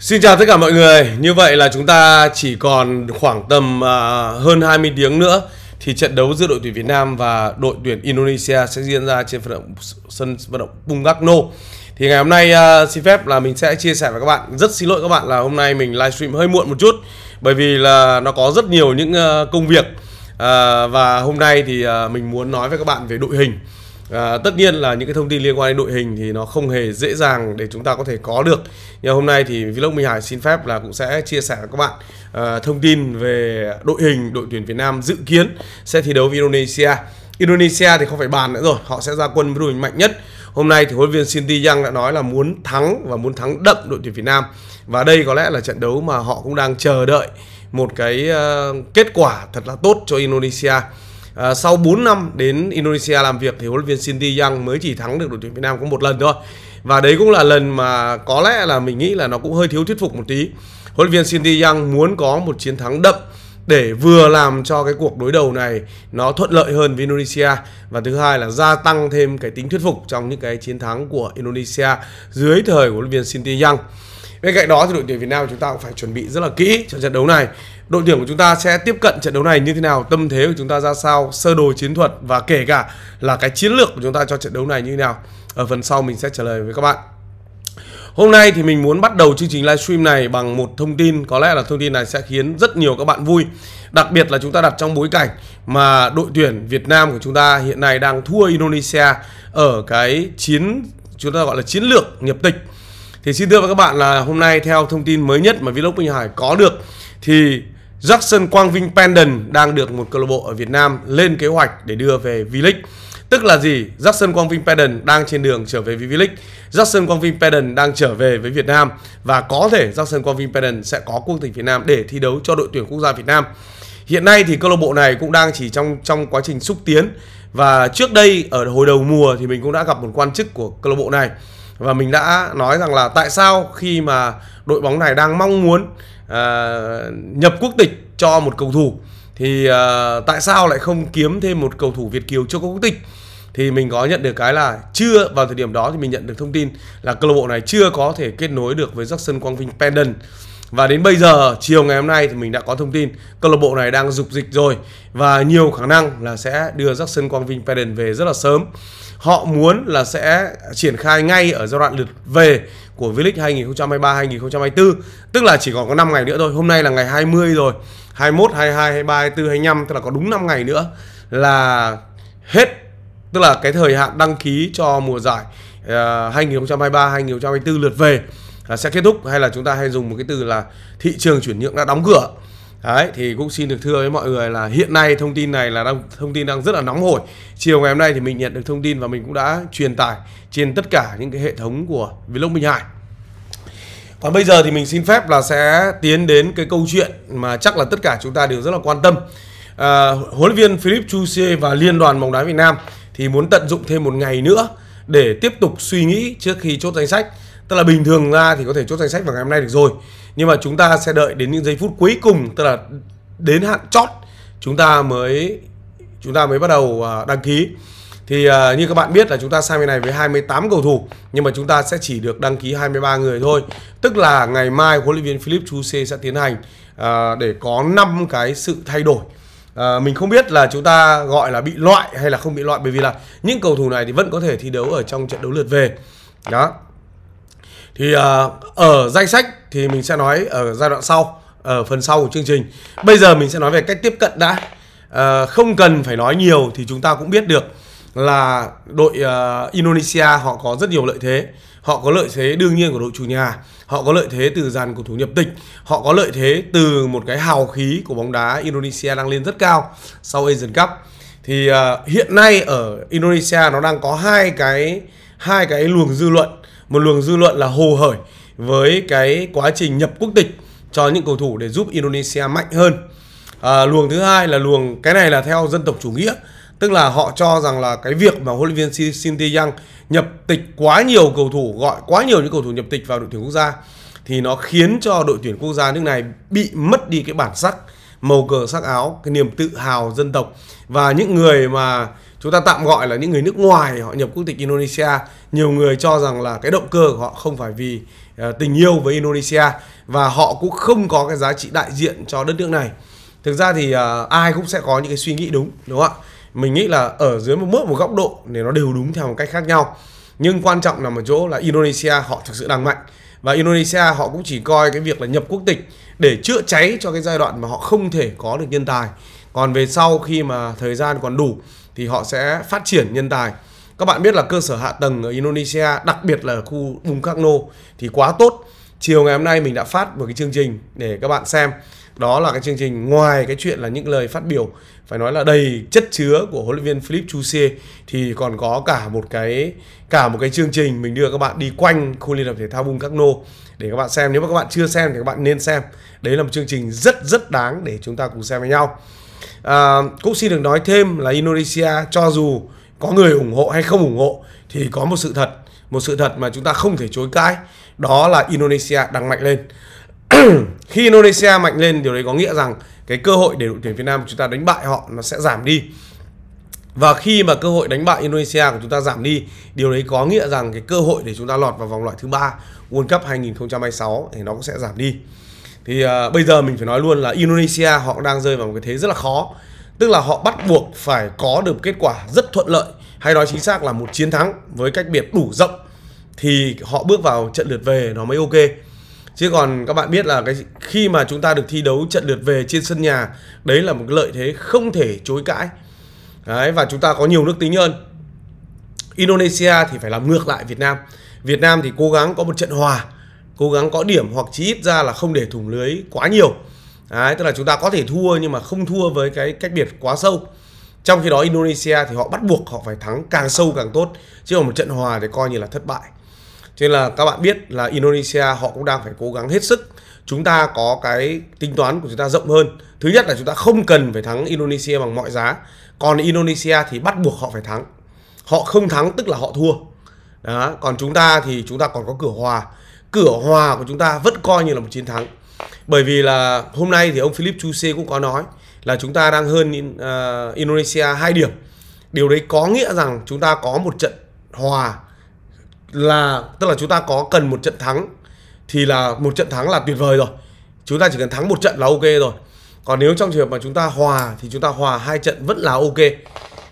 Xin chào tất cả mọi người, như vậy là chúng ta chỉ còn khoảng tầm uh, hơn 20 tiếng nữa thì trận đấu giữa đội tuyển Việt Nam và đội tuyển Indonesia sẽ diễn ra trên vận động sân vận động Bungakno. Thì ngày hôm nay uh, xin phép là mình sẽ chia sẻ với các bạn. Rất xin lỗi các bạn là hôm nay mình livestream hơi muộn một chút bởi vì là nó có rất nhiều những uh, công việc uh, và hôm nay thì uh, mình muốn nói với các bạn về đội hình À, tất nhiên là những cái thông tin liên quan đến đội hình thì nó không hề dễ dàng để chúng ta có thể có được nhưng hôm nay thì vlog Minh Hải xin phép là cũng sẽ chia sẻ với các bạn à, thông tin về đội hình đội tuyển Việt Nam dự kiến sẽ thi đấu với Indonesia Indonesia thì không phải bàn nữa rồi họ sẽ ra quân với đội hình mạnh nhất hôm nay thì huấn luyện viên Shinty Yang đã nói là muốn thắng và muốn thắng đậm đội tuyển Việt Nam và đây có lẽ là trận đấu mà họ cũng đang chờ đợi một cái uh, kết quả thật là tốt cho Indonesia à, sau 4 năm đến Indonesia làm việc thì huấn luyện viên Shin Tae-yang mới chỉ thắng được đội tuyển Việt Nam có một lần thôi và đấy cũng là lần mà có lẽ là mình nghĩ là nó cũng hơi thiếu thuyết phục một tí huấn luyện viên Shin Tae-yang muốn có một chiến thắng đậm để vừa làm cho cái cuộc đối đầu này nó thuận lợi hơn với Indonesia và thứ hai là gia tăng thêm cái tính thuyết phục trong những cái chiến thắng của Indonesia dưới thời của huấn luyện viên Shin Tae-yang. Bên cạnh đó thì đội tuyển Việt Nam chúng ta cũng phải chuẩn bị rất là kỹ cho trận đấu này. Đội tuyển của chúng ta sẽ tiếp cận trận đấu này như thế nào, tâm thế của chúng ta ra sao, sơ đồ chiến thuật và kể cả là cái chiến lược của chúng ta cho trận đấu này như thế nào. Ở phần sau mình sẽ trả lời với các bạn. Hôm nay thì mình muốn bắt đầu chương trình livestream này bằng một thông tin Có lẽ là thông tin này sẽ khiến rất nhiều các bạn vui Đặc biệt là chúng ta đặt trong bối cảnh mà đội tuyển Việt Nam của chúng ta hiện nay đang thua Indonesia Ở cái chiến, chúng ta gọi là chiến lược nhập tịch thì xin thưa với các bạn là hôm nay theo thông tin mới nhất mà Vlog Minh Hải có được thì Jackson Quang Vinh Pendant đang được một câu lạc bộ ở Việt Nam lên kế hoạch để đưa về V-League. Tức là gì? Jackson Quang Vinh Pendant đang trên đường trở về với V-League. Jackson Quang Vinh Pendant đang trở về với Việt Nam và có thể Jackson Quang Vinh Pendant sẽ có quốc tịch Việt Nam để thi đấu cho đội tuyển quốc gia Việt Nam. Hiện nay thì câu lạc bộ này cũng đang chỉ trong trong quá trình xúc tiến và trước đây ở hồi đầu mùa thì mình cũng đã gặp một quan chức của câu lạc bộ này và mình đã nói rằng là tại sao khi mà đội bóng này đang mong muốn uh, nhập quốc tịch cho một cầu thủ thì uh, tại sao lại không kiếm thêm một cầu thủ Việt kiều cho quốc tịch thì mình có nhận được cái là chưa vào thời điểm đó thì mình nhận được thông tin là câu lạc bộ này chưa có thể kết nối được với Jackson Quang Vinh Pendant và đến bây giờ chiều ngày hôm nay thì mình đã có thông tin câu lạc bộ này đang dục dịch rồi và nhiều khả năng là sẽ đưa Jackson Quang Vinh Pendant về rất là sớm họ muốn là sẽ triển khai ngay ở giai đoạn lượt về của V-League 2023-2024 tức là chỉ còn có 5 ngày nữa thôi hôm nay là ngày 20 rồi 21, 22, 23, 24, 25 tức là có đúng 5 ngày nữa là hết tức là cái thời hạn đăng ký cho mùa giải uh, 2023-2024 lượt về là sẽ kết thúc hay là chúng ta hay dùng một cái từ là thị trường chuyển nhượng đã đóng cửa Đấy thì cũng xin được thưa với mọi người là hiện nay thông tin này là đang thông tin đang rất là nóng hổi. Chiều ngày hôm nay thì mình nhận được thông tin và mình cũng đã truyền tải trên tất cả những cái hệ thống của Vlog Minh Hải. Còn bây giờ thì mình xin phép là sẽ tiến đến cái câu chuyện mà chắc là tất cả chúng ta đều rất là quan tâm. À, huấn luyện viên Philip Chu và Liên đoàn bóng đá Việt Nam thì muốn tận dụng thêm một ngày nữa để tiếp tục suy nghĩ trước khi chốt danh sách tức là bình thường ra thì có thể chốt danh sách vào ngày hôm nay được rồi nhưng mà chúng ta sẽ đợi đến những giây phút cuối cùng tức là đến hạn chót chúng ta mới chúng ta mới bắt đầu à, đăng ký thì uh, như các bạn biết là chúng ta sang bên này với 28 cầu thủ nhưng mà chúng ta sẽ chỉ được đăng ký 23 người thôi tức là ngày mai huấn luyện viên Philip Chu sẽ tiến hành uh, để có 5 cái sự thay đổi à, mình không biết là chúng ta gọi là bị loại hay là không bị loại bởi vì là những cầu thủ này thì vẫn có thể thi đấu ở trong trận đấu lượt về đó thì à, ở danh sách thì mình sẽ nói ở giai đoạn sau ở phần sau của chương trình bây giờ mình sẽ nói về cách tiếp cận đã à, không cần phải nói nhiều thì chúng ta cũng biết được là đội uh, Indonesia họ có rất nhiều lợi thế họ có lợi thế đương nhiên của đội chủ nhà họ có lợi thế từ dàn cầu thủ nhập tịch họ có lợi thế từ một cái hào khí của bóng đá Indonesia đang lên rất cao sau Asian Cup thì uh, hiện nay ở Indonesia nó đang có hai cái hai cái luồng dư luận một luồng dư luận là hồ hởi với cái quá trình nhập quốc tịch cho những cầu thủ để giúp Indonesia mạnh hơn à, luồng thứ hai là luồng cái này là theo dân tộc chủ nghĩa Tức là họ cho rằng là cái việc mà huấn luyện viên Shin Tae-yang nhập tịch quá nhiều cầu thủ, gọi quá nhiều những cầu thủ nhập tịch vào đội tuyển quốc gia thì nó khiến cho đội tuyển quốc gia nước này bị mất đi cái bản sắc màu cờ sắc áo, cái niềm tự hào dân tộc và những người mà chúng ta tạm gọi là những người nước ngoài họ nhập quốc tịch Indonesia, nhiều người cho rằng là cái động cơ của họ không phải vì ờ, tình yêu với Indonesia và họ cũng không có cái giá trị đại diện cho đất nước này. Thực ra thì uh, ai cũng sẽ có những cái suy nghĩ đúng, đúng không ạ? mình nghĩ là ở dưới một mức một góc độ thì nó đều đúng theo một cách khác nhau nhưng quan trọng nằm ở chỗ là Indonesia họ thực sự đang mạnh và Indonesia họ cũng chỉ coi cái việc là nhập quốc tịch để chữa cháy cho cái giai đoạn mà họ không thể có được nhân tài còn về sau khi mà thời gian còn đủ thì họ sẽ phát triển nhân tài các bạn biết là cơ sở hạ tầng ở Indonesia đặc biệt là khu vùng các thì quá tốt chiều ngày hôm nay mình đã phát một cái chương trình để các bạn xem đó là cái chương trình ngoài cái chuyện là những lời phát biểu phải nói là đầy chất chứa của huấn luyện viên Philippe Chusier thì còn có cả một cái cả một cái chương trình mình đưa các bạn đi quanh khu liên hợp thể thao Bung Cacno để các bạn xem nếu mà các bạn chưa xem thì các bạn nên xem đấy là một chương trình rất rất đáng để chúng ta cùng xem với nhau à, cũng xin được nói thêm là Indonesia cho dù có người ủng hộ hay không ủng hộ thì có một sự thật một sự thật mà chúng ta không thể chối cãi đó là Indonesia đang mạnh lên khi Indonesia mạnh lên điều đấy có nghĩa rằng cái cơ hội để đội tuyển Việt Nam của chúng ta đánh bại họ nó sẽ giảm đi và khi mà cơ hội đánh bại Indonesia của chúng ta giảm đi điều đấy có nghĩa rằng cái cơ hội để chúng ta lọt vào vòng loại thứ ba World Cup 2026 thì nó cũng sẽ giảm đi thì uh, bây giờ mình phải nói luôn là Indonesia họ đang rơi vào một cái thế rất là khó tức là họ bắt buộc phải có được kết quả rất thuận lợi hay nói chính xác là một chiến thắng với cách biệt đủ rộng thì họ bước vào trận lượt về nó mới ok chứ còn các bạn biết là cái khi mà chúng ta được thi đấu trận lượt về trên sân nhà đấy là một lợi thế không thể chối cãi đấy và chúng ta có nhiều nước tính hơn Indonesia thì phải làm ngược lại Việt Nam Việt Nam thì cố gắng có một trận hòa cố gắng có điểm hoặc chí ít ra là không để thủng lưới quá nhiều đấy tức là chúng ta có thể thua nhưng mà không thua với cái cách biệt quá sâu trong khi đó Indonesia thì họ bắt buộc họ phải thắng càng sâu càng tốt chứ còn một trận hòa thì coi như là thất bại cho nên là các bạn biết là Indonesia họ cũng đang phải cố gắng hết sức. Chúng ta có cái tính toán của chúng ta rộng hơn. Thứ nhất là chúng ta không cần phải thắng Indonesia bằng mọi giá. Còn Indonesia thì bắt buộc họ phải thắng. Họ không thắng tức là họ thua. Đó. Còn chúng ta thì chúng ta còn có cửa hòa. Cửa hòa của chúng ta vẫn coi như là một chiến thắng. Bởi vì là hôm nay thì ông Philip Chu Chuse cũng có nói là chúng ta đang hơn uh, Indonesia 2 điểm. Điều đấy có nghĩa rằng chúng ta có một trận hòa là tức là chúng ta có cần một trận thắng thì là một trận thắng là tuyệt vời rồi chúng ta chỉ cần thắng một trận là ok rồi còn nếu trong trường hợp mà chúng ta hòa thì chúng ta hòa hai trận vẫn là ok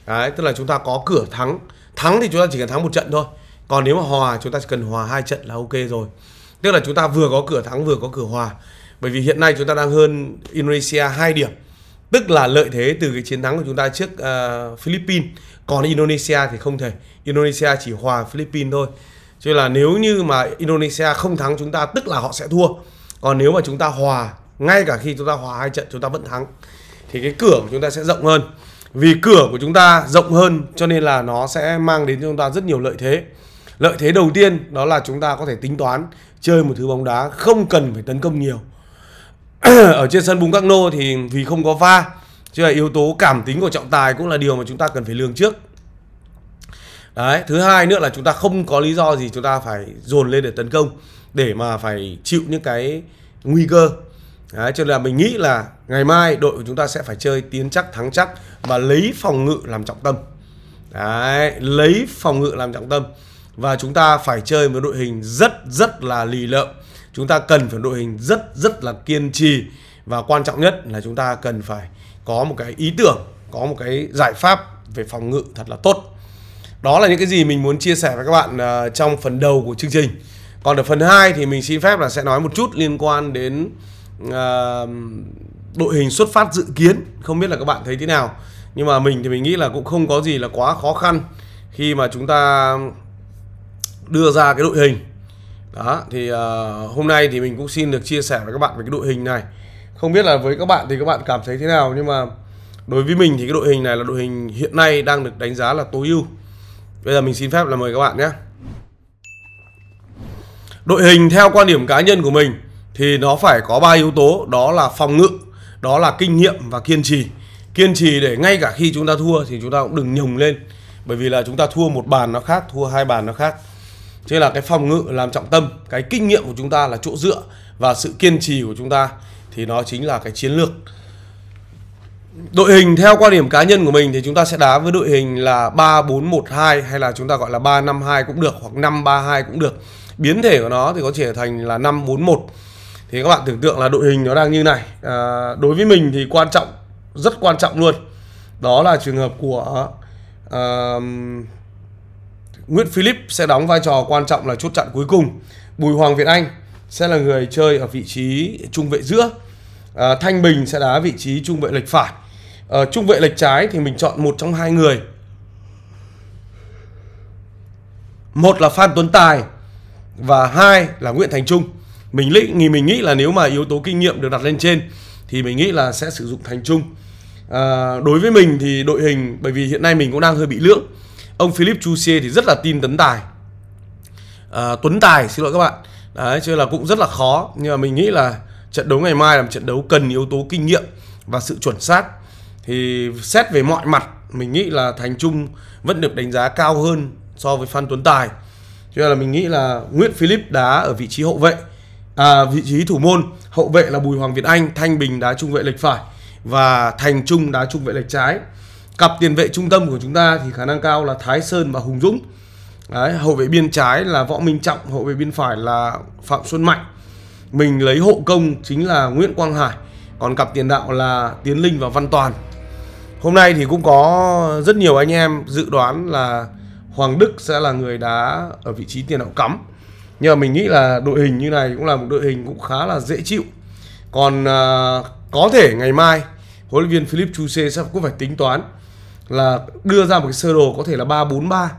đấy tức là chúng ta có cửa thắng thắng thì chúng ta chỉ cần thắng một trận thôi còn nếu mà hòa chúng ta chỉ cần hòa hai trận là ok rồi tức là chúng ta vừa có cửa thắng vừa có cửa hòa bởi vì hiện nay chúng ta đang hơn Indonesia hai điểm tức là lợi thế từ cái chiến thắng của chúng ta trước uh, Philippines còn Indonesia thì không thể Indonesia chỉ hòa Philippines thôi cho nên là nếu như mà Indonesia không thắng chúng ta tức là họ sẽ thua còn nếu mà chúng ta hòa ngay cả khi chúng ta hòa hai trận chúng ta vẫn thắng thì cái cửa của chúng ta sẽ rộng hơn vì cửa của chúng ta rộng hơn cho nên là nó sẽ mang đến cho chúng ta rất nhiều lợi thế lợi thế đầu tiên đó là chúng ta có thể tính toán chơi một thứ bóng đá không cần phải tấn công nhiều ở trên sân Bung các nô thì vì không có va chứ là yếu tố cảm tính của trọng tài cũng là điều mà chúng ta cần phải lường trước đấy thứ hai nữa là chúng ta không có lý do gì chúng ta phải dồn lên để tấn công để mà phải chịu những cái nguy cơ Đấy, cho nên là mình nghĩ là ngày mai đội của chúng ta sẽ phải chơi tiến chắc thắng chắc và lấy phòng ngự làm trọng tâm. Đấy, lấy phòng ngự làm trọng tâm và chúng ta phải chơi với đội hình rất rất là lì lợm. Chúng ta cần phải đội hình rất rất là kiên trì và quan trọng nhất là chúng ta cần phải có một cái ý tưởng, có một cái giải pháp về phòng ngự thật là tốt đó là những cái gì mình muốn chia sẻ với các bạn uh, trong phần đầu của chương trình còn ở phần 2 thì mình xin phép là sẽ nói một chút liên quan đến uh, đội hình xuất phát dự kiến không biết là các bạn thấy thế nào nhưng mà mình thì mình nghĩ là cũng không có gì là quá khó khăn khi mà chúng ta đưa ra cái đội hình đó thì uh, hôm nay thì mình cũng xin được chia sẻ với các bạn về cái đội hình này không biết là với các bạn thì các bạn cảm thấy thế nào nhưng mà đối với mình thì cái đội hình này là đội hình hiện nay đang được đánh giá là tối ưu Bây giờ mình xin phép là mời các bạn nhé Đội hình theo quan điểm cá nhân của mình Thì nó phải có 3 yếu tố Đó là phòng ngự Đó là kinh nghiệm và kiên trì Kiên trì để ngay cả khi chúng ta thua Thì chúng ta cũng đừng nhồng lên Bởi vì là chúng ta thua một bàn nó khác Thua hai bàn nó khác thế là cái phòng ngự làm trọng tâm Cái kinh nghiệm của chúng ta là chỗ dựa Và sự kiên trì của chúng ta Thì nó chính là cái chiến lược đội hình theo quan điểm cá nhân của mình thì chúng ta sẽ đá với đội hình là 3412 hay là chúng ta gọi là 352 cũng được hoặc 532 cũng được. Biến thể của nó thì có thể thành là 541. Thì các bạn tưởng tượng là đội hình nó đang như này. À, đối với mình thì quan trọng rất quan trọng luôn. Đó là trường hợp của à, Nguyễn Philip sẽ đóng vai trò quan trọng là chốt chặn cuối cùng. Bùi Hoàng Việt Anh sẽ là người chơi ở vị trí trung vệ giữa. À, Thanh Bình sẽ đá vị trí trung vệ lệch phải ở ờ, trung vệ lệch trái thì mình chọn một trong hai người một là phan tuấn tài và hai là nguyễn thành trung mình nghĩ mình nghĩ là nếu mà yếu tố kinh nghiệm được đặt lên trên thì mình nghĩ là sẽ sử dụng thành trung à, đối với mình thì đội hình bởi vì hiện nay mình cũng đang hơi bị lưỡng ông philip chusier thì rất là tin tấn tài à, tuấn tài xin lỗi các bạn đấy cho là cũng rất là khó nhưng mà mình nghĩ là trận đấu ngày mai là một trận đấu cần yếu tố kinh nghiệm và sự chuẩn xác thì xét về mọi mặt mình nghĩ là Thành Trung vẫn được đánh giá cao hơn so với Phan Tuấn Tài cho nên là mình nghĩ là Nguyễn Philip đá ở vị trí hậu vệ à, vị trí thủ môn hậu vệ là Bùi Hoàng Việt Anh Thanh Bình đá trung vệ lệch phải và Thành Trung đá trung vệ lệch trái cặp tiền vệ trung tâm của chúng ta thì khả năng cao là Thái Sơn và Hùng Dũng Đấy, hậu vệ biên trái là Võ Minh Trọng hậu vệ biên phải là Phạm Xuân Mạnh mình lấy hộ công chính là Nguyễn Quang Hải còn cặp tiền đạo là Tiến Linh và Văn Toàn Hôm nay thì cũng có rất nhiều anh em dự đoán là Hoàng Đức sẽ là người đá ở vị trí tiền đạo cắm. Nhưng mà mình nghĩ là đội hình như này cũng là một đội hình cũng khá là dễ chịu. Còn uh, có thể ngày mai huấn luyện viên Philip Chuse sẽ cũng phải tính toán là đưa ra một cái sơ đồ có thể là 343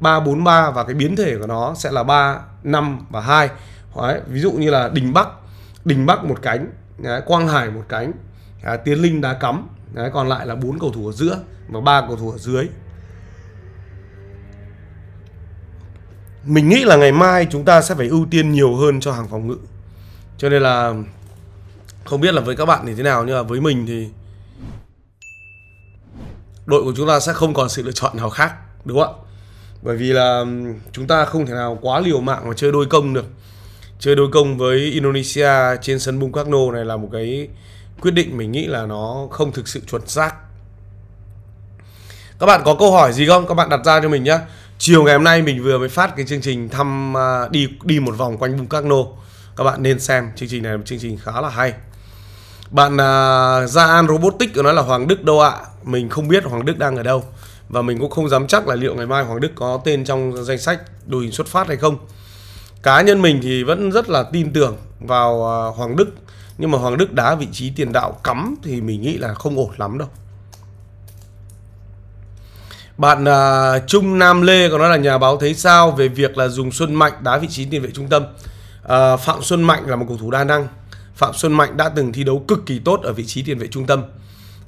343 và cái biến thể của nó sẽ là 3 5 và 2. Đấy, ví dụ như là Đình Bắc, Đình Bắc một cánh, Quang Hải một cánh, à, Tiến Linh đá cắm Đấy, còn lại là bốn cầu thủ ở giữa và ba cầu thủ ở dưới mình nghĩ là ngày mai chúng ta sẽ phải ưu tiên nhiều hơn cho hàng phòng ngự cho nên là không biết là với các bạn thì thế nào nhưng mà với mình thì đội của chúng ta sẽ không còn sự lựa chọn nào khác đúng không ạ bởi vì là chúng ta không thể nào quá liều mạng mà chơi đôi công được chơi đôi công với Indonesia trên sân Bung Karno này là một cái quyết định mình nghĩ là nó không thực sự chuẩn xác các bạn có câu hỏi gì không các bạn đặt ra cho mình nhé chiều ngày hôm nay mình vừa mới phát cái chương trình thăm à, đi đi một vòng quanh vùng các nô các bạn nên xem chương trình này là một chương trình khá là hay bạn uh, à, ra an robotic nói là hoàng đức đâu ạ à? mình không biết hoàng đức đang ở đâu và mình cũng không dám chắc là liệu ngày mai hoàng đức có tên trong danh sách đội hình xuất phát hay không cá nhân mình thì vẫn rất là tin tưởng vào uh, hoàng đức nhưng mà Hoàng Đức đá vị trí tiền đạo cắm thì mình nghĩ là không ổn lắm đâu bạn uh, Trung Nam Lê còn nói là nhà báo thấy sao về việc là dùng Xuân Mạnh đá vị trí tiền vệ trung tâm uh, Phạm Xuân Mạnh là một cầu thủ đa năng Phạm Xuân Mạnh đã từng thi đấu cực kỳ tốt ở vị trí tiền vệ trung tâm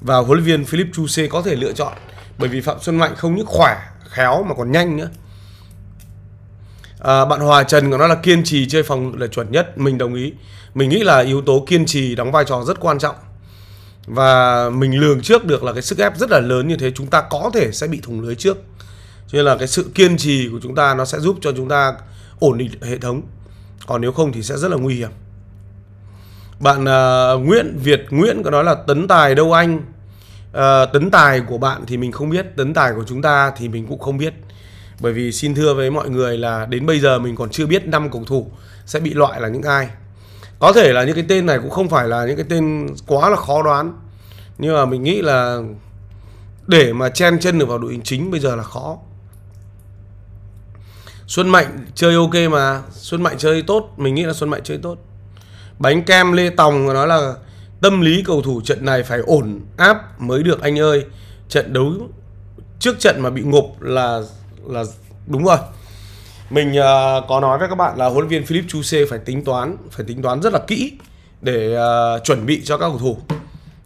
và huấn luyện viên Philip Chuse có thể lựa chọn bởi vì Phạm Xuân Mạnh không những khỏe, khéo mà còn nhanh nữa. À, bạn Hòa Trần của nó là kiên trì chơi phòng là chuẩn nhất, mình đồng ý mình nghĩ là yếu tố kiên trì đóng vai trò rất quan trọng và mình lường trước được là cái sức ép rất là lớn như thế chúng ta có thể sẽ bị thủng lưới trước cho nên là cái sự kiên trì của chúng ta nó sẽ giúp cho chúng ta ổn định hệ thống còn nếu không thì sẽ rất là nguy hiểm bạn uh, Nguyễn Việt Nguyễn có nói là tấn tài đâu anh uh, tấn tài của bạn thì mình không biết tấn tài của chúng ta thì mình cũng không biết bởi vì xin thưa với mọi người là đến bây giờ mình còn chưa biết năm cầu thủ sẽ bị loại là những ai có thể là những cái tên này cũng không phải là những cái tên quá là khó đoán nhưng mà mình nghĩ là để mà chen chân được vào đội hình chính bây giờ là khó Xuân Mạnh chơi ok mà Xuân Mạnh chơi tốt Mình nghĩ là Xuân Mạnh chơi tốt Bánh kem Lê Tòng nói là Tâm lý cầu thủ trận này phải ổn áp mới được anh ơi Trận đấu trước trận mà bị ngục là là đúng rồi mình uh, có nói với các bạn là huấn viên Philip Chuse phải tính toán phải tính toán rất là kỹ để uh, chuẩn bị cho các cầu thủ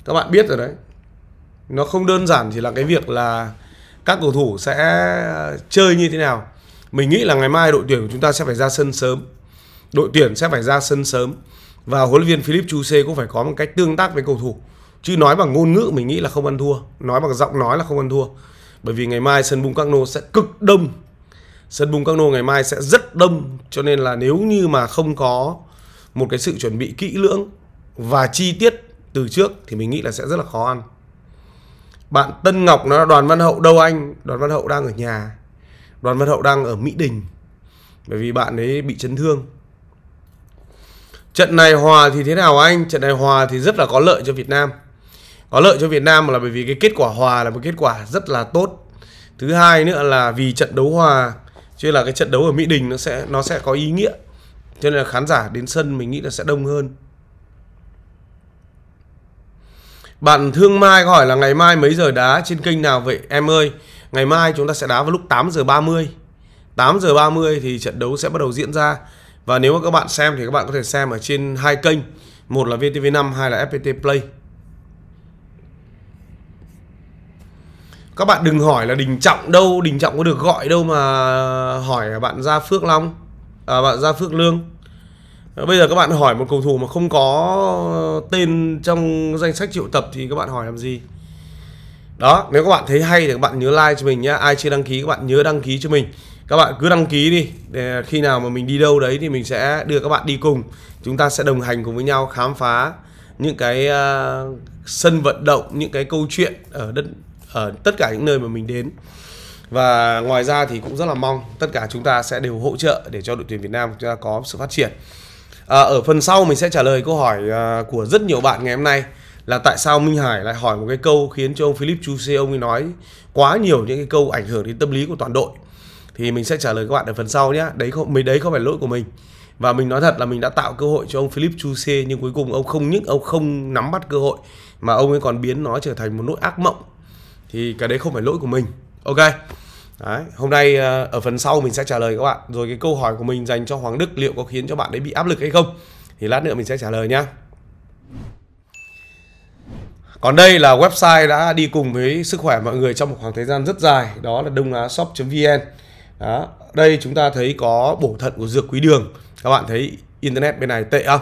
các bạn biết rồi đấy nó không đơn giản chỉ là cái việc là các cầu thủ sẽ chơi như thế nào mình nghĩ là ngày mai đội tuyển của chúng ta sẽ phải ra sân sớm đội tuyển sẽ phải ra sân sớm và huấn luyện viên Philip Chuse cũng phải có một cách tương tác với cầu thủ chứ nói bằng ngôn ngữ mình nghĩ là không ăn thua nói bằng giọng nói là không ăn thua bởi vì ngày mai sân Bung Các Nô sẽ cực đông sân bung các nô ngày mai sẽ rất đông cho nên là nếu như mà không có một cái sự chuẩn bị kỹ lưỡng và chi tiết từ trước thì mình nghĩ là sẽ rất là khó ăn bạn Tân Ngọc nó là đoàn Văn Hậu đâu anh đoàn Văn Hậu đang ở nhà đoàn Văn Hậu đang ở Mỹ Đình bởi vì bạn ấy bị chấn thương trận này hòa thì thế nào anh trận này hòa thì rất là có lợi cho Việt Nam có lợi cho Việt Nam là bởi vì cái kết quả hòa là một kết quả rất là tốt thứ hai nữa là vì trận đấu hòa cho nên là cái trận đấu ở mỹ đình nó sẽ nó sẽ có ý nghĩa cho nên là khán giả đến sân mình nghĩ là sẽ đông hơn bạn Thương Mai có hỏi là ngày mai mấy giờ đá trên kênh nào vậy em ơi? Ngày mai chúng ta sẽ đá vào lúc 8 giờ 30. 8 giờ 30 thì trận đấu sẽ bắt đầu diễn ra. Và nếu mà các bạn xem thì các bạn có thể xem ở trên hai kênh, một là VTV5, hai là FPT Play. các bạn đừng hỏi là đình trọng đâu đình trọng có được gọi đâu mà hỏi bạn ra phước long à, bạn ra phước lương à, bây giờ các bạn hỏi một cầu thủ mà không có tên trong danh sách triệu tập thì các bạn hỏi làm gì đó nếu các bạn thấy hay thì các bạn nhớ like cho mình nhé ai chưa đăng ký các bạn nhớ đăng ký cho mình các bạn cứ đăng ký đi để khi nào mà mình đi đâu đấy thì mình sẽ đưa các bạn đi cùng chúng ta sẽ đồng hành cùng với nhau khám phá những cái uh, sân vận động những cái câu chuyện ở đất ở ờ, tất cả những nơi mà mình đến và ngoài ra thì cũng rất là mong tất cả chúng ta sẽ đều hỗ trợ để cho đội tuyển Việt Nam chúng ta có sự phát triển à, ở phần sau mình sẽ trả lời câu hỏi à, của rất nhiều bạn ngày hôm nay là tại sao Minh Hải lại hỏi một cái câu khiến cho ông Philip Chuse ông ấy nói quá nhiều những cái câu ảnh hưởng đến tâm lý của toàn đội thì mình sẽ trả lời các bạn ở phần sau nhé đấy không mình đấy không phải lỗi của mình và mình nói thật là mình đã tạo cơ hội cho ông Philip Chuse nhưng cuối cùng ông không những ông không nắm bắt cơ hội mà ông ấy còn biến nó trở thành một nỗi ác mộng thì cái đấy không phải lỗi của mình ok Đấy, hôm nay ờ, ở phần sau mình sẽ trả lời các bạn Rồi cái câu hỏi của mình dành cho Hoàng Đức liệu có khiến cho bạn ấy bị áp lực hay không Thì lát nữa mình sẽ trả lời nhé Còn đây là website đã đi cùng với sức khỏe mọi người trong một khoảng thời gian rất dài Đó là đông á shop.vn Đây chúng ta thấy có bổ thận của dược quý đường Các bạn thấy internet bên này tệ không?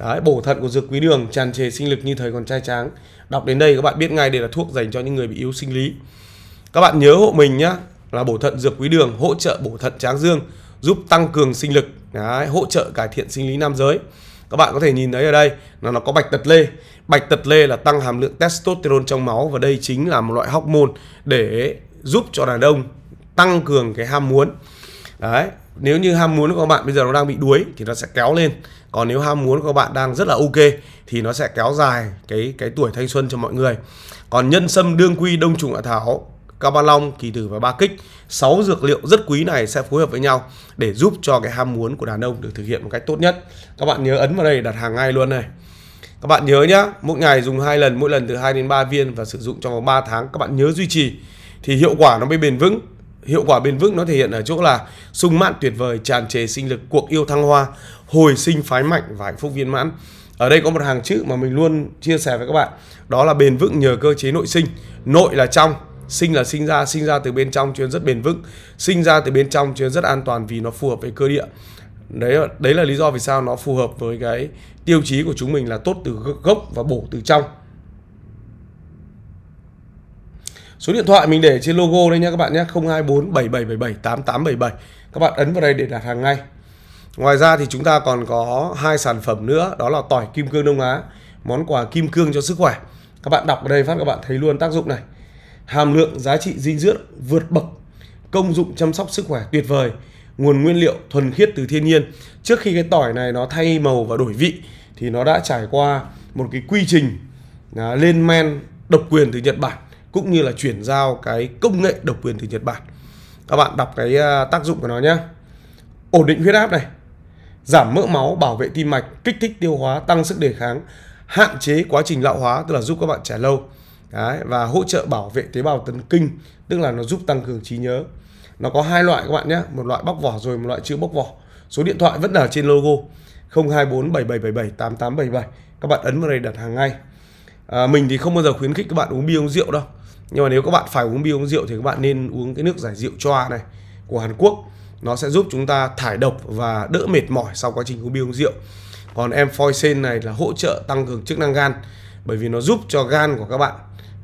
Đấy, bổ thận của dược quý đường tràn trề sinh lực như thời còn trai tráng. Đọc đến đây các bạn biết ngay đây là thuốc dành cho những người bị yếu sinh lý. Các bạn nhớ hộ mình nhá là bổ thận dược quý đường hỗ trợ bổ thận tráng dương giúp tăng cường sinh lực, đấy, hỗ trợ cải thiện sinh lý nam giới. Các bạn có thể nhìn thấy ở đây là nó có bạch tật lê. Bạch tật lê là tăng hàm lượng testosterone trong máu và đây chính là một loại hormone để giúp cho đàn ông tăng cường cái ham muốn. Đấy, nếu như ham muốn của các bạn bây giờ nó đang bị đuối thì nó sẽ kéo lên còn nếu ham muốn của các bạn đang rất là ok thì nó sẽ kéo dài cái cái tuổi thanh xuân cho mọi người còn nhân sâm đương quy đông trùng hạ thảo cao ba long kỳ tử và ba kích sáu dược liệu rất quý này sẽ phối hợp với nhau để giúp cho cái ham muốn của đàn ông được thực hiện một cách tốt nhất các bạn nhớ ấn vào đây đặt hàng ngay luôn này các bạn nhớ nhá mỗi ngày dùng hai lần mỗi lần từ 2 đến 3 viên và sử dụng trong vòng 3 tháng các bạn nhớ duy trì thì hiệu quả nó mới bền vững Hiệu quả bền vững nó thể hiện ở chỗ là sung mãn tuyệt vời, tràn trề sinh lực, cuộc yêu thăng hoa, hồi sinh phái mạnh và hạnh phúc viên mãn. Ở đây có một hàng chữ mà mình luôn chia sẻ với các bạn, đó là bền vững nhờ cơ chế nội sinh. Nội là trong, sinh là sinh ra, sinh ra từ bên trong cho nên rất bền vững, sinh ra từ bên trong cho nên rất an toàn vì nó phù hợp với cơ địa. Đấy đấy là lý do vì sao nó phù hợp với cái tiêu chí của chúng mình là tốt từ gốc và bổ từ trong. Số điện thoại mình để trên logo đây nha các bạn nhé 024 7777 8877 Các bạn ấn vào đây để đặt hàng ngay Ngoài ra thì chúng ta còn có hai sản phẩm nữa Đó là tỏi kim cương Đông Á Món quà kim cương cho sức khỏe Các bạn đọc ở đây phát các bạn thấy luôn tác dụng này Hàm lượng giá trị dinh dưỡng vượt bậc Công dụng chăm sóc sức khỏe tuyệt vời Nguồn nguyên liệu thuần khiết từ thiên nhiên Trước khi cái tỏi này nó thay màu và đổi vị Thì nó đã trải qua một cái quy trình à, lên men độc quyền từ Nhật Bản cũng như là chuyển giao cái công nghệ độc quyền từ Nhật Bản. Các bạn đọc cái à, tác dụng của nó nhé. Ổn định huyết áp này, giảm mỡ máu, bảo vệ tim mạch, kích thích tiêu hóa, tăng sức đề kháng, hạn chế quá trình lão hóa, tức là giúp các bạn trẻ lâu. Đấy, và hỗ trợ bảo vệ tế bào thần kinh, tức là nó giúp tăng cường trí nhớ. Nó có hai loại các bạn nhé, một loại bóc vỏ rồi một loại chưa bóc vỏ. Số điện thoại vẫn ở trên logo 024 7777 8877. Các bạn ấn vào đây đặt hàng ngay. À, mình thì không bao giờ khuyến khích các bạn uống bia uống rượu đâu nhưng mà nếu các bạn phải uống bia uống rượu thì các bạn nên uống cái nước giải rượu choa này của Hàn Quốc nó sẽ giúp chúng ta thải độc và đỡ mệt mỏi sau quá trình uống bia uống rượu còn em foisen này là hỗ trợ tăng cường chức năng gan bởi vì nó giúp cho gan của các bạn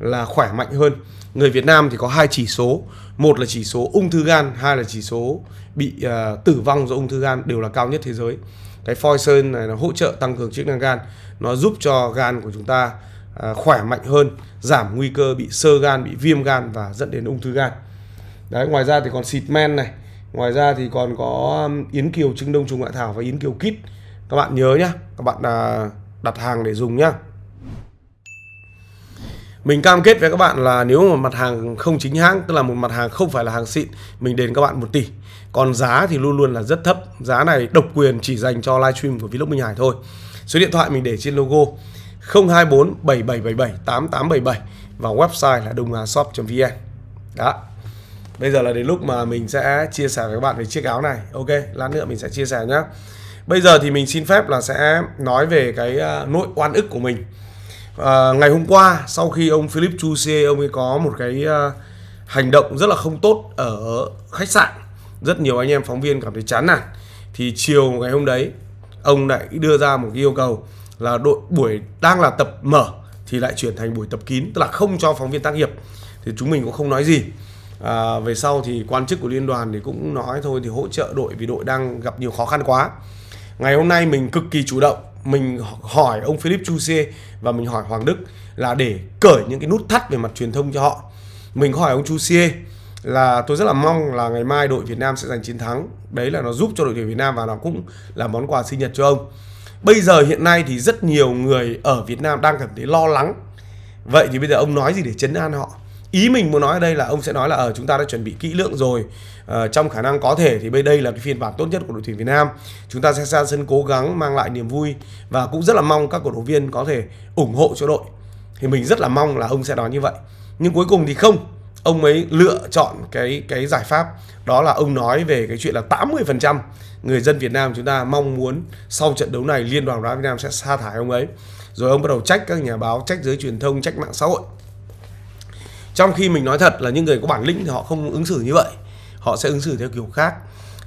là khỏe mạnh hơn người Việt Nam thì có hai chỉ số một là chỉ số ung thư gan hai là chỉ số bị uh, tử vong do ung thư gan đều là cao nhất thế giới cái foisen này nó hỗ trợ tăng cường chức năng gan nó giúp cho gan của chúng ta À, khỏe mạnh hơn giảm nguy cơ bị sơ gan bị viêm gan và dẫn đến ung thư gan đấy ngoài ra thì còn xịt men này ngoài ra thì còn có um, yến kiều trứng đông trùng ngoại thảo và yến kiều kít. các bạn nhớ nhá các bạn à, đặt hàng để dùng nhá mình cam kết với các bạn là nếu mà mặt hàng không chính hãng tức là một mặt hàng không phải là hàng xịn mình đền các bạn 1 tỷ còn giá thì luôn luôn là rất thấp giá này độc quyền chỉ dành cho livestream của vlog minh hải thôi số điện thoại mình để trên logo 024 7777 8877 và website là đôngashop.vn. Đó. Bây giờ là đến lúc mà mình sẽ chia sẻ với các bạn về chiếc áo này. Ok, lát nữa mình sẽ chia sẻ nhé. Bây giờ thì mình xin phép là sẽ nói về cái à, nội oan ức của mình. À, ngày hôm qua sau khi ông Philip Chu ông ấy có một cái à, hành động rất là không tốt ở khách sạn rất nhiều anh em phóng viên cảm thấy chán nản thì chiều ngày hôm đấy ông lại đưa ra một cái yêu cầu là đội buổi đang là tập mở thì lại chuyển thành buổi tập kín tức là không cho phóng viên tác nghiệp thì chúng mình cũng không nói gì à, về sau thì quan chức của liên đoàn thì cũng nói thôi thì hỗ trợ đội vì đội đang gặp nhiều khó khăn quá ngày hôm nay mình cực kỳ chủ động mình hỏi ông Philip Chuse và mình hỏi Hoàng Đức là để cởi những cái nút thắt về mặt truyền thông cho họ mình hỏi ông Chuse là tôi rất là mong là ngày mai đội Việt Nam sẽ giành chiến thắng đấy là nó giúp cho đội tuyển Việt Nam và nó cũng là món quà sinh nhật cho ông bây giờ hiện nay thì rất nhiều người ở Việt Nam đang cảm thấy lo lắng vậy thì bây giờ ông nói gì để chấn an họ ý mình muốn nói ở đây là ông sẽ nói là ở ờ, chúng ta đã chuẩn bị kỹ lưỡng rồi ờ, trong khả năng có thể thì bây đây là cái phiên bản tốt nhất của đội tuyển Việt Nam chúng ta sẽ ra sân cố gắng mang lại niềm vui và cũng rất là mong các cổ động viên có thể ủng hộ cho đội thì mình rất là mong là ông sẽ nói như vậy nhưng cuối cùng thì không ông ấy lựa chọn cái cái giải pháp đó là ông nói về cái chuyện là 80% người dân Việt Nam chúng ta mong muốn sau trận đấu này Liên đoàn bóng đá Việt Nam sẽ sa thải ông ấy. Rồi ông bắt đầu trách các nhà báo, trách giới truyền thông, trách mạng xã hội. Trong khi mình nói thật là những người có bản lĩnh thì họ không ứng xử như vậy. Họ sẽ ứng xử theo kiểu khác.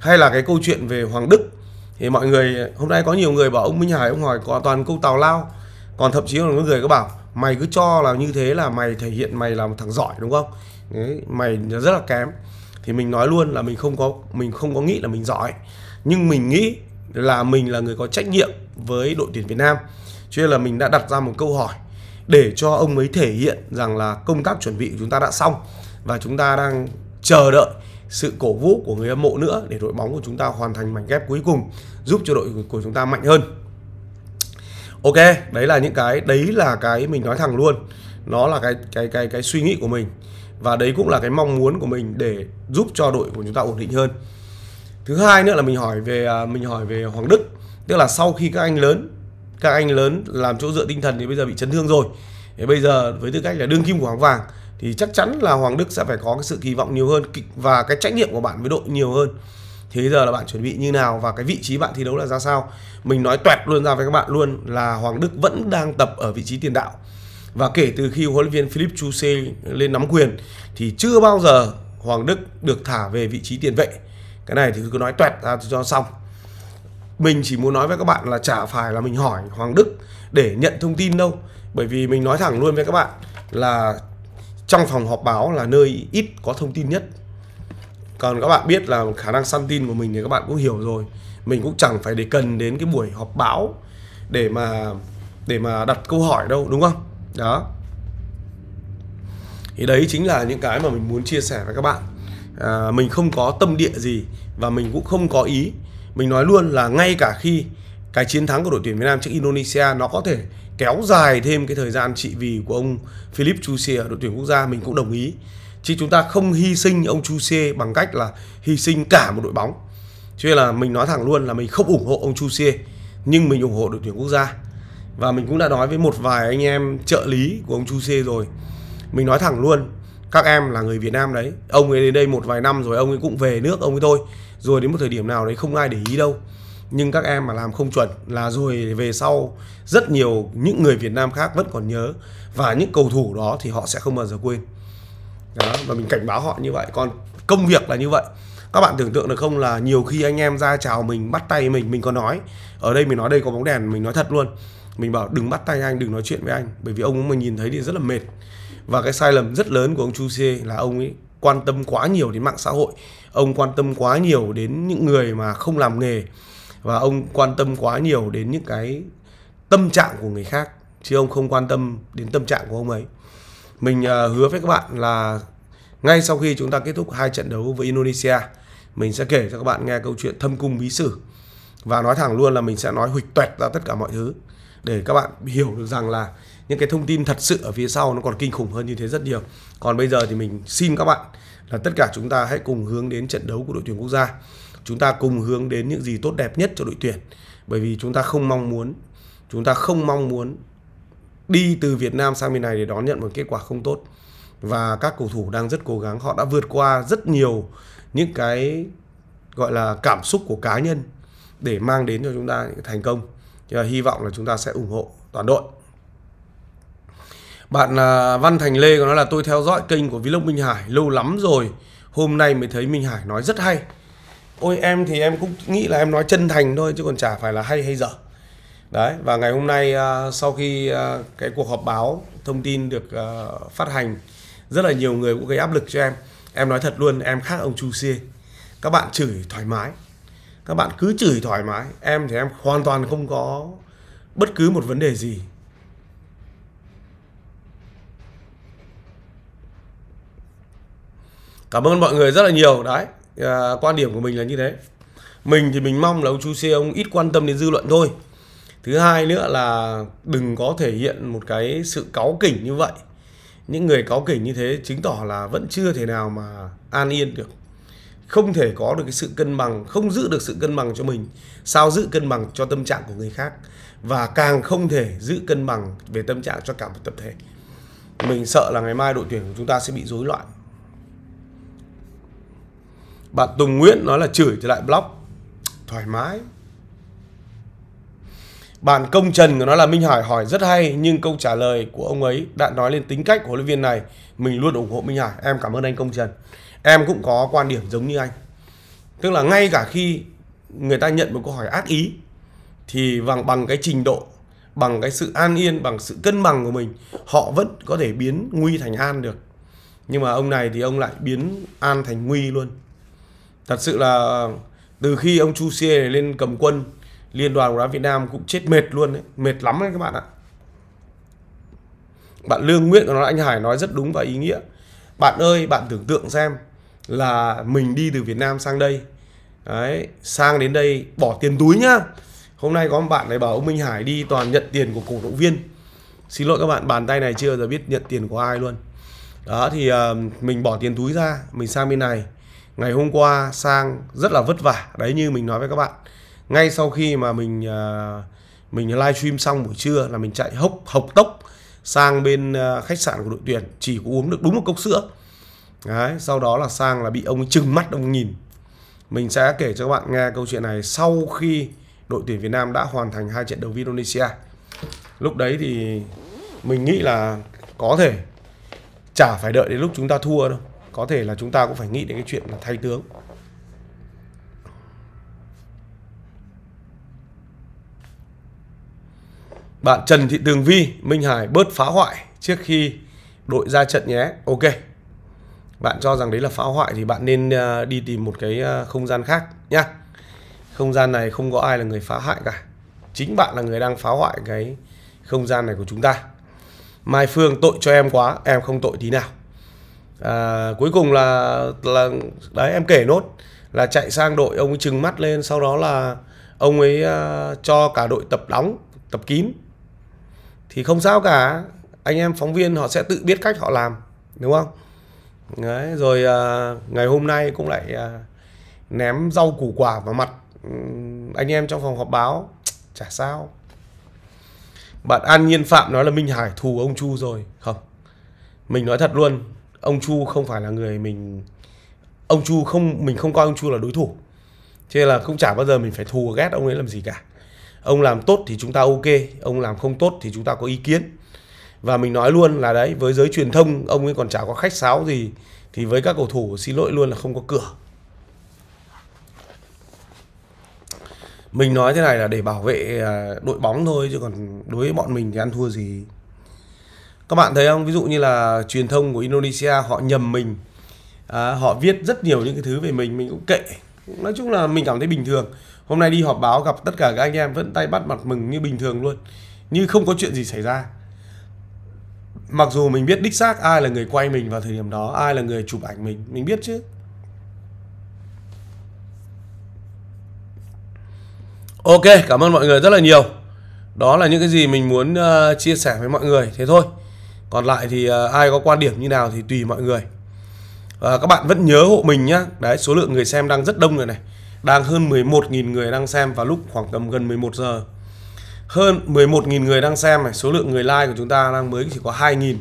Hay là cái câu chuyện về Hoàng Đức thì mọi người hôm nay có nhiều người bảo ông Minh Hải ông hỏi có toàn câu tào lao. Còn thậm chí là có người có bảo mày cứ cho là như thế là mày thể hiện mày là một thằng giỏi đúng không? Đấy, mày rất là kém thì mình nói luôn là mình không có mình không có nghĩ là mình giỏi nhưng mình nghĩ là mình là người có trách nhiệm với đội tuyển Việt Nam cho nên là mình đã đặt ra một câu hỏi để cho ông ấy thể hiện rằng là công tác chuẩn bị của chúng ta đã xong và chúng ta đang chờ đợi sự cổ vũ của người hâm mộ nữa để đội bóng của chúng ta hoàn thành mảnh ghép cuối cùng giúp cho đội của chúng ta mạnh hơn ok đấy là những cái đấy là cái mình nói thẳng luôn nó là cái cái cái cái suy nghĩ của mình và đấy cũng là cái mong muốn của mình để giúp cho đội của chúng ta ổn định hơn thứ hai nữa là mình hỏi về à, mình hỏi về Hoàng Đức tức là sau khi các anh lớn các anh lớn làm chỗ dựa tinh thần thì bây giờ bị chấn thương rồi thì bây giờ với tư cách là đương kim của Hoàng Vàng thì chắc chắn là Hoàng Đức sẽ phải có cái sự kỳ vọng nhiều hơn và cái trách nhiệm của bạn với đội nhiều hơn thế giờ là bạn chuẩn bị như nào và cái vị trí bạn thi đấu là ra sao mình nói toẹt luôn ra với các bạn luôn là Hoàng Đức vẫn đang tập ở vị trí tiền đạo và kể từ khi huấn luyện viên Philip Chuse lên nắm quyền thì chưa bao giờ Hoàng Đức được thả về vị trí tiền vệ. Cái này thì cứ nói toẹt ra cho xong. Mình chỉ muốn nói với các bạn là chả phải là mình hỏi Hoàng Đức để nhận thông tin đâu. Bởi vì mình nói thẳng luôn với các bạn là trong phòng họp báo là nơi ít có thông tin nhất. Còn các bạn biết là khả năng săn tin của mình thì các bạn cũng hiểu rồi. Mình cũng chẳng phải để cần đến cái buổi họp báo để mà để mà đặt câu hỏi đâu đúng không? đó thì đấy chính là những cái mà mình muốn chia sẻ với các bạn à, mình không có tâm địa gì và mình cũng không có ý mình nói luôn là ngay cả khi cái chiến thắng của đội tuyển Việt Nam trước Indonesia nó có thể kéo dài thêm cái thời gian trị vì của ông Philip Chu ở đội tuyển quốc gia mình cũng đồng ý chứ chúng ta không hy sinh ông Chuse bằng cách là hy sinh cả một đội bóng cho nên là mình nói thẳng luôn là mình không ủng hộ ông Chuse nhưng mình ủng hộ đội tuyển quốc gia và mình cũng đã nói với một vài anh em trợ lý của ông Chu Xê rồi mình nói thẳng luôn các em là người Việt Nam đấy ông ấy đến đây một vài năm rồi ông ấy cũng về nước ông ấy thôi rồi đến một thời điểm nào đấy không ai để ý đâu nhưng các em mà làm không chuẩn là rồi về sau rất nhiều những người Việt Nam khác vẫn còn nhớ và những cầu thủ đó thì họ sẽ không bao giờ quên đó và mình cảnh báo họ như vậy còn công việc là như vậy các bạn tưởng tượng được không là nhiều khi anh em ra chào mình bắt tay mình mình có nói ở đây mình nói đây có bóng đèn mình nói thật luôn mình bảo đừng bắt tay anh đừng nói chuyện với anh bởi vì ông mà nhìn thấy thì rất là mệt và cái sai lầm rất lớn của ông Chu Xie là ông ấy quan tâm quá nhiều đến mạng xã hội ông quan tâm quá nhiều đến những người mà không làm nghề và ông quan tâm quá nhiều đến những cái tâm trạng của người khác chứ ông không quan tâm đến tâm trạng của ông ấy mình à, hứa với các bạn là ngay sau khi chúng ta kết thúc hai trận đấu với Indonesia mình sẽ kể cho các bạn nghe câu chuyện thâm cung bí sử và nói thẳng luôn là mình sẽ nói huịch toẹt ra tất cả mọi thứ để các bạn hiểu được rằng là những cái thông tin thật sự ở phía sau nó còn kinh khủng hơn như thế rất nhiều. Còn bây giờ thì mình xin các bạn là tất cả chúng ta hãy cùng hướng đến trận đấu của đội tuyển quốc gia. Chúng ta cùng hướng đến những gì tốt đẹp nhất cho đội tuyển. Bởi vì chúng ta không mong muốn chúng ta không mong muốn đi từ Việt Nam sang bên này để đón nhận một kết quả không tốt. Và các cầu thủ đang rất cố gắng, họ đã vượt qua rất nhiều những cái gọi là cảm xúc của cá nhân để mang đến cho chúng ta những thành công thì hy vọng là chúng ta sẽ ủng hộ toàn đội bạn à, Văn Thành Lê có nói là tôi theo dõi kênh của Vlog Minh Hải lâu lắm rồi Hôm nay mới thấy Minh Hải nói rất hay Ôi em thì em cũng nghĩ là em nói chân thành thôi chứ còn chả phải là hay hay dở Đấy và ngày hôm nay à, sau khi à, cái cuộc họp báo thông tin được phát hành Rất là nhiều người cũng gây áp lực cho em Em nói thật luôn em khác ông Chu Xie Các bạn chửi thoải mái các bạn cứ chửi thoải mái em thì em hoàn toàn không có bất cứ một vấn đề gì cảm ơn mọi người rất là nhiều đấy à, quan điểm của mình là như thế mình thì mình mong là ông chú C ông ít quan tâm đến dư luận thôi thứ hai nữa là đừng có thể hiện một cái sự cáu kỉnh như vậy những người cáu kỉnh như thế chứng tỏ là vẫn chưa thể nào mà an yên được không thể có được cái sự cân bằng không giữ được sự cân bằng cho mình sao giữ cân bằng cho tâm trạng của người khác và càng không thể giữ cân bằng về tâm trạng cho cả một tập thể mình sợ là ngày mai đội tuyển của chúng ta sẽ bị rối loạn bạn Tùng Nguyễn nói là chửi thì lại block thoải mái bạn công trần của nó là minh hải hỏi rất hay nhưng câu trả lời của ông ấy đã nói lên tính cách của huấn luyện viên này mình luôn ủng hộ minh hải em cảm ơn anh công trần em cũng có quan điểm giống như anh tức là ngay cả khi người ta nhận một câu hỏi ác ý thì bằng bằng cái trình độ bằng cái sự an yên bằng sự cân bằng của mình họ vẫn có thể biến nguy thành an được nhưng mà ông này thì ông lại biến an thành nguy luôn thật sự là từ khi ông chu xie này lên cầm quân liên đoàn bóng đá việt nam cũng chết mệt luôn đấy mệt lắm đấy các bạn ạ bạn lương nguyễn của nó anh hải nói rất đúng và ý nghĩa bạn ơi bạn tưởng tượng xem là mình đi từ Việt Nam sang đây đấy sang đến đây bỏ tiền túi nhá hôm nay có một bạn này bảo ông Minh Hải đi toàn nhận tiền của cổ động viên xin lỗi các bạn bàn tay này chưa giờ biết nhận tiền của ai luôn đó thì uh, mình bỏ tiền túi ra mình sang bên này ngày hôm qua sang rất là vất vả đấy như mình nói với các bạn ngay sau khi mà mình uh, mình livestream xong buổi trưa là mình chạy hốc hộc tốc sang bên ờ, khách sạn của đội tuyển chỉ có uống được đúng một cốc sữa Đấy, sau đó là sang là bị ông trừng mắt ông nhìn. Mình sẽ kể cho các bạn nghe câu chuyện này sau khi đội tuyển Việt Nam đã hoàn thành hai trận đấu với Indonesia. Lúc đấy thì mình nghĩ là có thể chả phải đợi đến lúc chúng ta thua đâu. Có thể là chúng ta cũng phải nghĩ đến cái chuyện là thay tướng. Bạn Trần Thị Tường Vi, Minh Hải bớt phá hoại trước khi đội ra trận nhé. Ok, bạn cho rằng đấy là phá hoại thì bạn nên ờ, đi tìm một cái ờ, không gian khác nhá không gian này không có ai là người phá hại cả chính bạn là người đang phá hoại cái không gian này của chúng ta mai phương tội cho em quá em không tội tí nào à, cuối cùng là là đấy em kể nốt là chạy sang đội ông ấy trừng mắt lên sau đó là ông ấy uh, cho cả đội tập đóng tập kín thì không sao cả anh em phóng viên họ sẽ tự biết cách họ làm đúng không Đấy, rồi à, ngày hôm nay cũng lại à, ném rau củ quả vào mặt ừ, anh em trong phòng họp báo chả sao bạn an nhiên phạm nói là minh hải thù ông chu rồi không mình nói thật luôn ông chu không phải là người mình ông chu không mình không coi ông chu là đối thủ cho nên là cũng chả bao giờ mình phải thù ghét ông ấy làm gì cả ông làm tốt thì chúng ta ok ông làm không tốt thì chúng ta có ý kiến và mình nói luôn là đấy với giới truyền thông ông ấy còn chả có khách sáo gì thì với các cầu thủ xin lỗi luôn là không có cửa mình nói thế này là để bảo vệ à, đội bóng thôi chứ còn đối với bọn mình thì ăn thua gì các bạn thấy không ví dụ như là truyền thông của Indonesia họ nhầm mình à, họ viết rất nhiều những cái thứ về mình mình cũng kệ nói chung là mình cảm thấy bình thường hôm nay đi họp báo gặp tất cả các anh em vẫn tay bắt mặt mừng như bình thường luôn như không có chuyện gì xảy ra mặc dù mình biết đích xác ai là người quay mình vào thời điểm đó ai là người chụp ảnh mình mình biết chứ ok cảm ơn mọi người rất là nhiều đó là những cái gì mình muốn uh, chia sẻ với mọi người thế thôi còn lại thì uh, ai có quan điểm như nào thì tùy mọi người và các bạn vẫn nhớ hộ mình nhá đấy số lượng người xem đang rất đông rồi này đang hơn 11.000 người đang xem vào lúc khoảng tầm gần 11 giờ hơn 11.000 người đang xem này số lượng người like của chúng ta đang mới chỉ có 2.000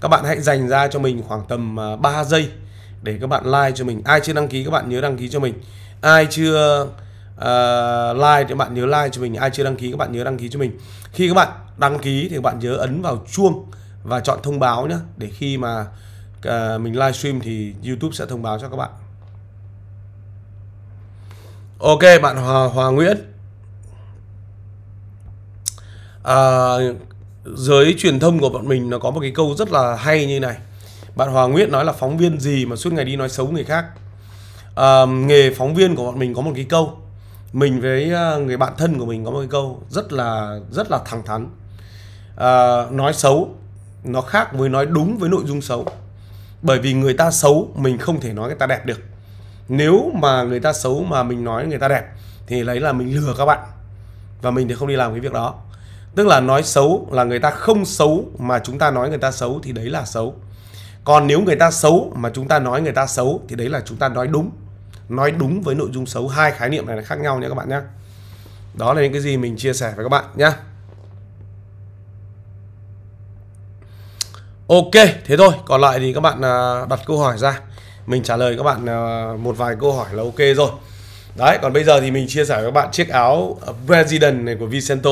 các bạn hãy dành ra cho mình khoảng tầm 3 à, giây để các bạn like cho mình ai chưa đăng ký các bạn nhớ đăng ký cho mình ai chưa uh, like thì các bạn nhớ like cho mình ai chưa đăng ký các bạn nhớ đăng ký cho mình khi các bạn đăng ký thì các bạn nhớ ấn vào chuông và chọn thông báo nhé để khi mà uh, mình livestream thì YouTube sẽ thông báo cho các bạn Ok bạn Hòa Hòa Nguyễn à, giới truyền thông của bọn mình nó có một cái câu rất là hay như này bạn Hoàng Nguyễn nói là phóng viên gì mà suốt ngày đi nói xấu người khác à, nghề phóng viên của bọn mình có một cái câu mình với à, người bạn thân của mình có một cái câu rất là rất là thẳng thắn à, nói xấu nó khác với nói đúng với nội dung xấu bởi vì người ta xấu mình không thể nói người ta đẹp được nếu mà người ta xấu mà mình nói người ta đẹp thì lấy là mình lừa các bạn và mình thì không đi làm cái việc đó tức là nói xấu là người ta không xấu mà chúng ta nói người ta xấu thì đấy là xấu còn nếu người ta xấu mà chúng ta nói người ta xấu thì đấy là chúng ta nói đúng nói đúng với nội dung xấu hai khái niệm này là khác nhau nha các bạn nhé đó là những cái gì mình chia sẻ với các bạn nhé ok thế thôi còn lại thì các bạn à, đặt câu hỏi ra mình trả lời các bạn à, một vài câu hỏi là ok rồi đấy còn bây giờ thì mình chia sẻ với các bạn chiếc áo president này của Vicento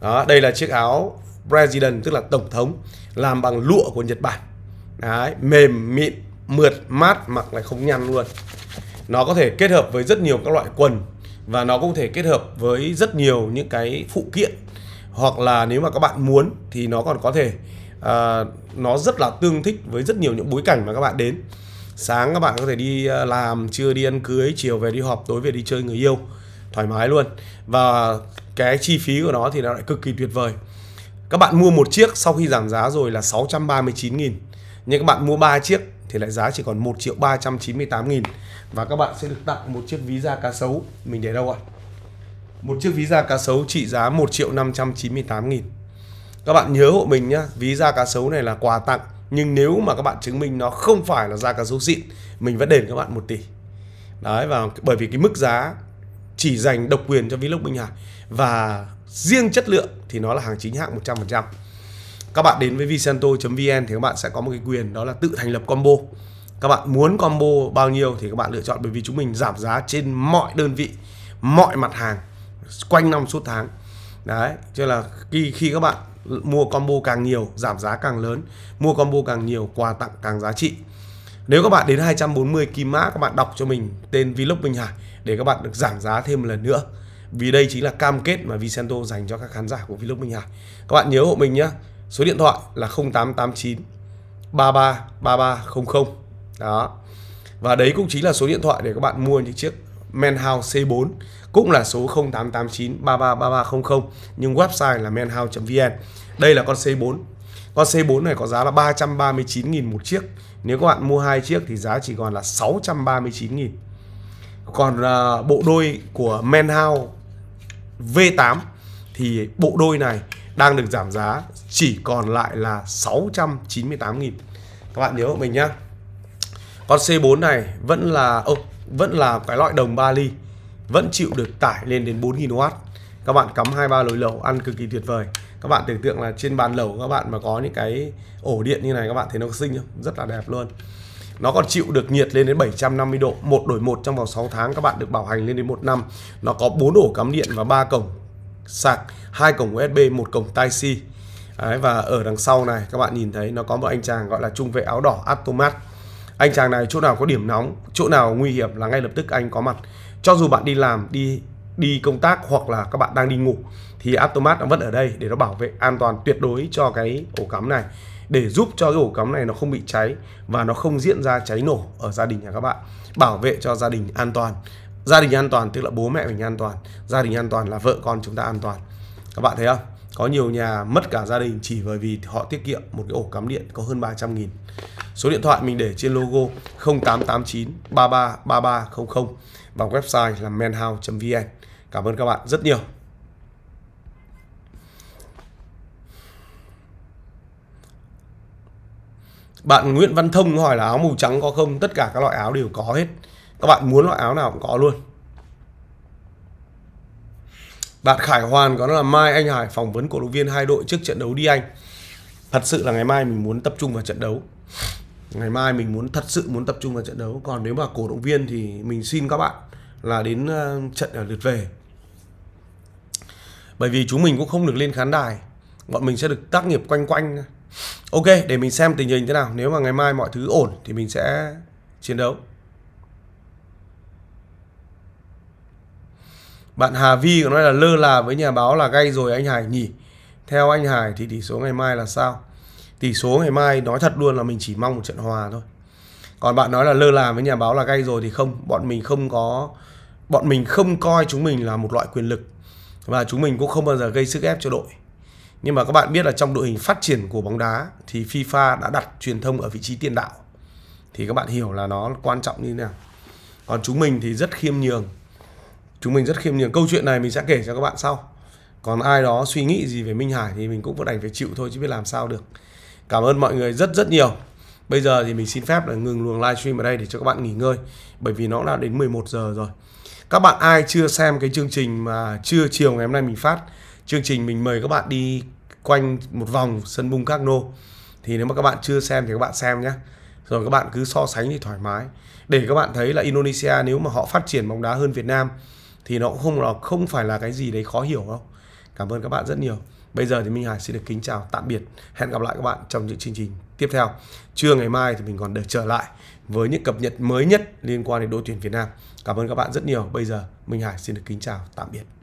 đó đây là chiếc áo president tức là tổng thống làm bằng lụa của Nhật Bản Đấy, mềm mịn mượt mát mặc lại không nhăn luôn nó có thể kết hợp với rất nhiều các loại quần và nó cũng thể kết hợp với rất nhiều những cái phụ kiện hoặc là nếu mà các bạn muốn thì nó còn có thể uh, nó rất là tương thích với rất nhiều những bối cảnh mà các bạn đến sáng các bạn có thể đi à, làm trưa đi ăn cưới chiều về đi họp tối về đi chơi người yêu thoải mái luôn và cái chi phí của nó thì nó lại cực kỳ tuyệt vời các bạn mua một chiếc sau khi giảm giá rồi là 639 nghìn nhưng các bạn mua 3 chiếc thì lại giá chỉ còn 1 triệu 398 nghìn và các bạn sẽ được tặng một chiếc ví da cá sấu mình để đâu ạ một chiếc ví da cá sấu trị giá 1 triệu 598 nghìn các bạn nhớ hộ mình nhá ví da cá sấu này là quà tặng nhưng nếu mà các bạn chứng minh nó không phải là da cá sấu xịn mình vẫn đền các bạn 1 tỷ đấy và bởi vì cái mức giá chỉ dành độc quyền cho Vlog Minh Hải và riêng chất lượng thì nó là hàng chính hãng 100%. Các bạn đến với visanto.vn thì các bạn sẽ có một cái quyền đó là tự thành lập combo. Các bạn muốn combo bao nhiêu thì các bạn lựa chọn bởi vì chúng mình giảm giá trên mọi đơn vị, mọi mặt hàng quanh năm suốt tháng. Đấy, cho là khi khi các bạn mua combo càng nhiều, giảm giá càng lớn, mua combo càng nhiều, quà tặng càng giá trị. Nếu các bạn đến 240 kim mã các bạn đọc cho mình tên Vlog Minh Hải để các bạn được giảm giá thêm một lần nữa. Vì đây chính là cam kết mà Vicento dành cho các khán giả của Vlog Minh Hải. Các bạn nhớ hộ mình nhé. Số điện thoại là 0889 33 3300. Đó. Và đấy cũng chính là số điện thoại để các bạn mua những chiếc Manhouse C4 cũng là số 0889 333300 nhưng website là manhouse.vn. Đây là con C4. Con C4 này có giá là 339.000 một chiếc. Nếu các bạn mua hai chiếc thì giá chỉ còn là 639.000. Còn uh, bộ đôi của Manhouse V8 thì bộ đôi này đang được giảm giá chỉ còn lại là 698 000 Các bạn nhớ mình nhá. Con C4 này vẫn là ô, oh, vẫn là cái loại đồng 3 ly, vẫn chịu được tải lên đến 4000W. Các bạn cắm hai ba lối lẩu ăn cực kỳ tuyệt vời. Các bạn tưởng tượng là trên bàn lẩu các bạn mà có những cái ổ điện như này các bạn thấy nó xinh không? Rất là đẹp luôn. Nó còn chịu được nhiệt lên đến 750 độ, một đổi một trong vòng 6 tháng các bạn được bảo hành lên đến 1 năm. Nó có 4 ổ cắm điện và 3 cổng sạc, hai cổng USB, một cổng Type-C. Đấy, và ở đằng sau này các bạn nhìn thấy nó có một anh chàng gọi là trung vệ áo đỏ Automat. Anh chàng này chỗ nào có điểm nóng, chỗ nào nguy hiểm là ngay lập tức anh có mặt. Cho dù bạn đi làm, đi đi công tác hoặc là các bạn đang đi ngủ thì Automat nó vẫn ở đây để nó bảo vệ an toàn tuyệt đối cho cái ổ cắm này để giúp cho cái ổ cắm này nó không bị cháy và nó không diễn ra cháy nổ ở gia đình nhà các bạn bảo vệ cho gia đình an toàn gia đình an toàn tức là bố mẹ mình an toàn gia đình an toàn là vợ con chúng ta an toàn các bạn thấy không có nhiều nhà mất cả gia đình chỉ bởi vì họ tiết kiệm một cái ổ cắm điện có hơn 300 nghìn Số điện thoại mình để trên logo 0889 33 3300 và website là manhouse.vn Cảm ơn các bạn rất nhiều bạn Nguyễn Văn Thông hỏi là áo màu trắng có không tất cả các loại áo đều có hết các bạn muốn loại áo nào cũng có luôn bạn Khải Hoàn có là mai anh Hải phỏng vấn cổ động viên hai đội trước trận đấu đi anh thật sự là ngày mai mình muốn tập trung vào trận đấu ngày mai mình muốn thật sự muốn tập trung vào trận đấu còn nếu mà cổ động viên thì mình xin các bạn là đến ờ, trận ở lượt về bởi vì chúng mình cũng không được lên khán đài bọn mình sẽ được tác nghiệp quanh quanh Ok, để mình xem tình hình thế nào. Nếu mà ngày mai mọi thứ ổn thì mình sẽ chiến đấu. Bạn Hà Vi có nói là lơ là với nhà báo là gay rồi anh Hải nhỉ. Theo anh Hải thì tỷ số ngày mai là sao? Tỷ số ngày mai nói thật luôn là mình chỉ mong một trận hòa thôi. Còn bạn nói là lơ là với nhà báo là gay rồi thì không, bọn mình không có bọn mình không coi chúng mình là một loại quyền lực và chúng mình cũng không bao giờ gây sức ép cho đội nhưng mà các bạn biết là trong đội hình phát triển của bóng đá thì FIFA đã đặt truyền thông ở vị trí tiền đạo thì các bạn hiểu là nó quan trọng như thế nào còn chúng mình thì rất khiêm nhường chúng mình rất khiêm nhường câu chuyện này mình sẽ kể cho các bạn sau còn ai đó suy nghĩ gì về Minh Hải thì mình cũng vẫn đành phải chịu thôi chứ biết làm sao được cảm ơn mọi người rất rất nhiều bây giờ thì mình xin phép là ngừng luồng livestream ở đây để cho các bạn nghỉ ngơi bởi vì nó đã đến 11 giờ rồi các bạn ai chưa xem cái chương trình mà chưa chiều ngày hôm nay mình phát chương trình mình mời các bạn đi quanh một vòng sân bung các nô thì nếu mà các bạn chưa xem thì các bạn xem nhé rồi các bạn cứ so sánh thì thoải mái để các bạn thấy là Indonesia nếu mà họ phát triển bóng đá hơn Việt Nam thì nó cũng không là không phải là cái gì đấy khó hiểu đâu cảm ơn các bạn rất nhiều bây giờ thì Minh Hải xin được kính chào tạm biệt hẹn gặp lại các bạn trong những chương trình tiếp theo trưa ngày mai thì mình còn được trở lại với những cập nhật mới nhất liên quan đến đội tuyển Việt Nam cảm ơn các bạn rất nhiều bây giờ Minh Hải xin được kính chào tạm biệt